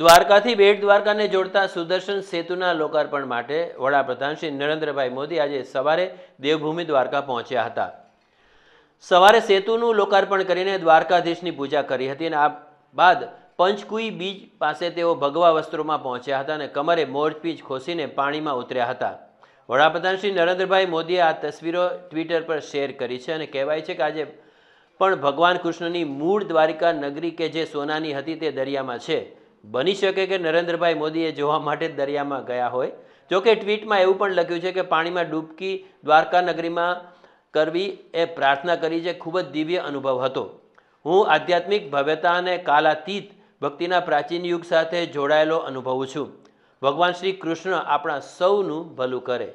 દ્વારકાથી બેટ દ્વારકાને જોડતા સુદર્શન સેતુના લોકાર્પણ માટે વડાપ્રધાન શ્રી નરેન્દ્રભાઈ મોદી આજે સવારે દેવભૂમિ દ્વારકા પહોંચ્યા હતા સવારે સેતુનું લોકાર્પણ કરીને દ્વારકાધીશની પૂજા કરી હતી અને આ બાદ પંચકુઈ બીચ પાસે તેઓ ભગવા વસ્ત્રોમાં પહોંચ્યા હતા અને કમરે મોરપીચ ખોસીને પાણીમાં ઉતર્યા હતા વડાપ્રધાન શ્રી નરેન્દ્રભાઈ મોદીએ આ તસવીરો ટ્વિટર પર શેર કરી છે અને કહેવાય છે કે આજે પણ ભગવાન કૃષ્ણની મૂળ દ્વારિકા નગરી કે જે સોનાની હતી તે દરિયામાં છે બની શકે કે નરેન્દ્રભાઈ મોદીએ જોવા માટે દરિયામાં ગયા હોય જોકે ટ્વીટમાં એવું પણ લખ્યું છે કે પાણીમાં ડૂબકી દ્વારકા નગરીમાં કરવી એ પ્રાર્થના કરી છે ખૂબ જ દિવ્ય અનુભવ હતો હું આધ્યાત્મિક ભવ્યતા અને કાલાતીત ભક્તિના પ્રાચીન યુગ સાથે જોડાયેલો અનુભવું છું ભગવાન શ્રી કૃષ્ણ આપણા સૌનું ભલું કરે